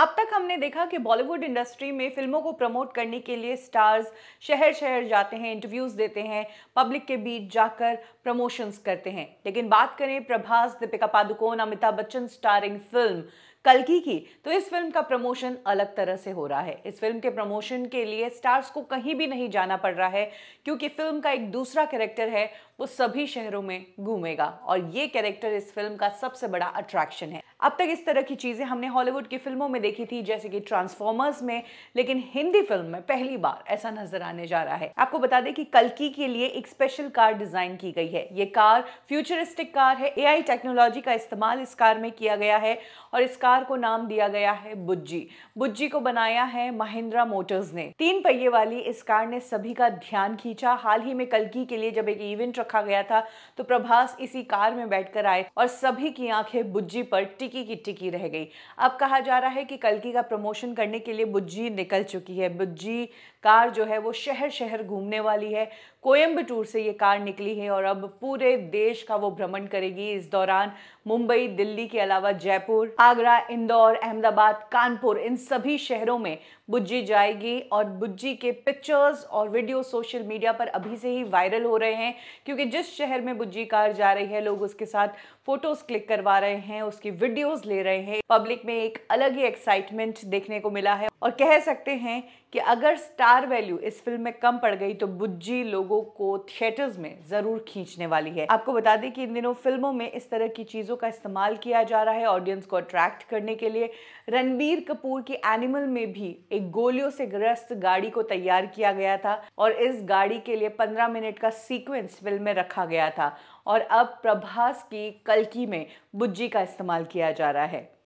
अब तक हमने देखा कि बॉलीवुड इंडस्ट्री में फिल्मों को प्रमोट करने के लिए स्टार्स शहर शहर जाते हैं इंटरव्यूज देते हैं पब्लिक के बीच जाकर प्रमोशंस करते हैं लेकिन बात करें प्रभास दीपिका पादुकोण अमिताभ बच्चन स्टारिंग फिल्म कलगी की तो इस फिल्म का प्रमोशन अलग तरह से हो रहा है इस फिल्म के प्रमोशन के लिए स्टार्स को कहीं भी नहीं जाना पड़ रहा है क्योंकि फिल्म का एक दूसरा कैरेक्टर है वो सभी शहरों में घूमेगा और ये कैरेक्टर इस फिल्म का सबसे बड़ा अट्रैक्शन है अब तक इस तरह की चीज़ें हमने हॉलीवुड की फिल्मों में देखी थी जैसे कि ट्रांसफॉर्मर्स में लेकिन हिंदी फिल्म में पहली बार ऐसा नजर आने जा रहा है आपको बता दें कि कलकी के लिए एक स्पेशल कार डिजाइन की गई है ये कार फ्यूचरिस्टिक कार है एआई टेक्नोलॉजी का इस्तेमाल इस कार में किया गया है और इस कार कार को नाम दिया गया है बुज्जी बुज्जी को बनाया है महिंद्रा मोटर्स ने तीन पहिए वाली इस कार ने सभी का ध्यान खींचा हाल ही में कलकी के लिए जब एक इवेंट रखा गया था तो प्रभास इसी कार में बैठकर आए और सभी की आंखें बुज्जी पर टिकी की टिकी रह गई अब कहा जा रहा है कि कलकी का प्रमोशन करने के लिए बुज्जी निकल चुकी है बुज्जी कार जो है वो शहर शहर घूमने वाली है कोयम्बटूर से ये कार निकली है और अब पूरे देश का वो भ्रमण करेगी इस दौरान मुंबई दिल्ली के अलावा जयपुर आगरा इंदौर अहमदाबाद कानपुर इन सभी शहरों में बुज्जी जाएगी और बुज्जी के पिक्चर्स और वीडियो सोशल मीडिया पर अभी से ही वायरल हो रहे हैं क्योंकि जिस शहर में बुज्जी कार जा रही है लोग उसके साथ फोटोज क्लिक करवा रहे हैं उसकी वीडियोज ले रहे हैं पब्लिक में एक अलग ही एक्साइटमेंट देखने को मिला है और कह सकते हैं कि अगर स्टार वैल्यू इस फिल्म में कम पड़ गई तो बुज्जी लोगों को थिएटर्स में ज़रूर खींचने वाली है आपको बता दें कि इन दिनों फिल्मों में इस तरह की चीज़ों का इस्तेमाल किया जा रहा है ऑडियंस को अट्रैक्ट करने के लिए रणबीर कपूर की एनिमल में भी एक गोलियों से ग्रस्त गाड़ी को तैयार किया गया था और इस गाड़ी के लिए पंद्रह मिनट का सीक्वेंस फिल्म में रखा गया था और अब प्रभास की कलकी में बुज्जी का इस्तेमाल किया जा रहा है